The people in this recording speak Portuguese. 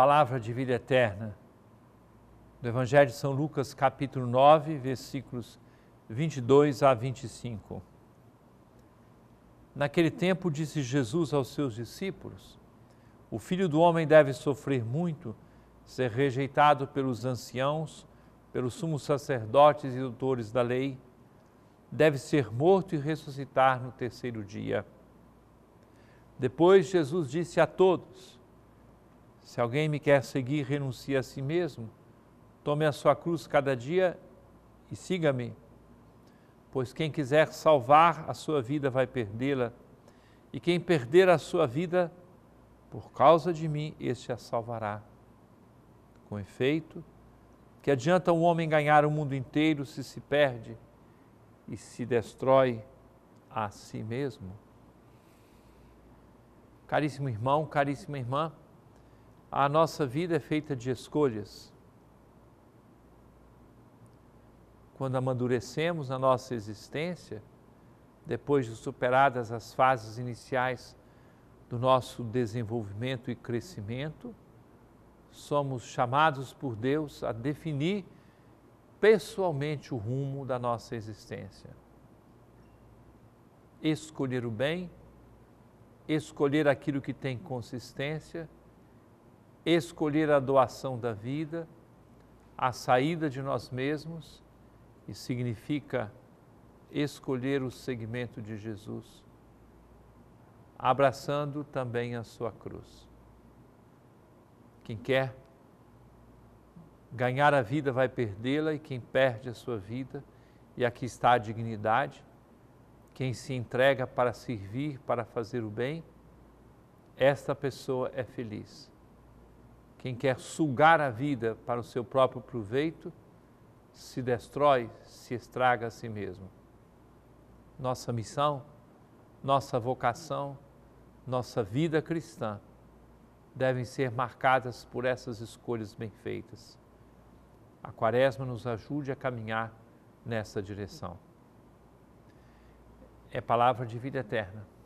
palavra de vida eterna, do Evangelho de São Lucas, capítulo 9, versículos 22 a 25. Naquele tempo disse Jesus aos seus discípulos: O filho do homem deve sofrer muito, ser rejeitado pelos anciãos, pelos sumos sacerdotes e doutores da lei, deve ser morto e ressuscitar no terceiro dia. Depois Jesus disse a todos: se alguém me quer seguir, renuncie a si mesmo, tome a sua cruz cada dia e siga-me. Pois quem quiser salvar a sua vida vai perdê-la, e quem perder a sua vida por causa de mim, este a salvará. Com efeito, que adianta um homem ganhar o mundo inteiro se se perde e se destrói a si mesmo? Caríssimo irmão, caríssima irmã, a nossa vida é feita de escolhas. Quando amadurecemos na nossa existência, depois de superadas as fases iniciais do nosso desenvolvimento e crescimento, somos chamados por Deus a definir pessoalmente o rumo da nossa existência. Escolher o bem, escolher aquilo que tem consistência escolher a doação da vida, a saída de nós mesmos e significa escolher o segmento de Jesus, abraçando também a sua cruz. Quem quer ganhar a vida vai perdê-la e quem perde a sua vida, e aqui está a dignidade, quem se entrega para servir, para fazer o bem, esta pessoa é feliz. Quem quer sugar a vida para o seu próprio proveito, se destrói, se estraga a si mesmo. Nossa missão, nossa vocação, nossa vida cristã devem ser marcadas por essas escolhas bem feitas. A Quaresma nos ajude a caminhar nessa direção. É palavra de vida eterna.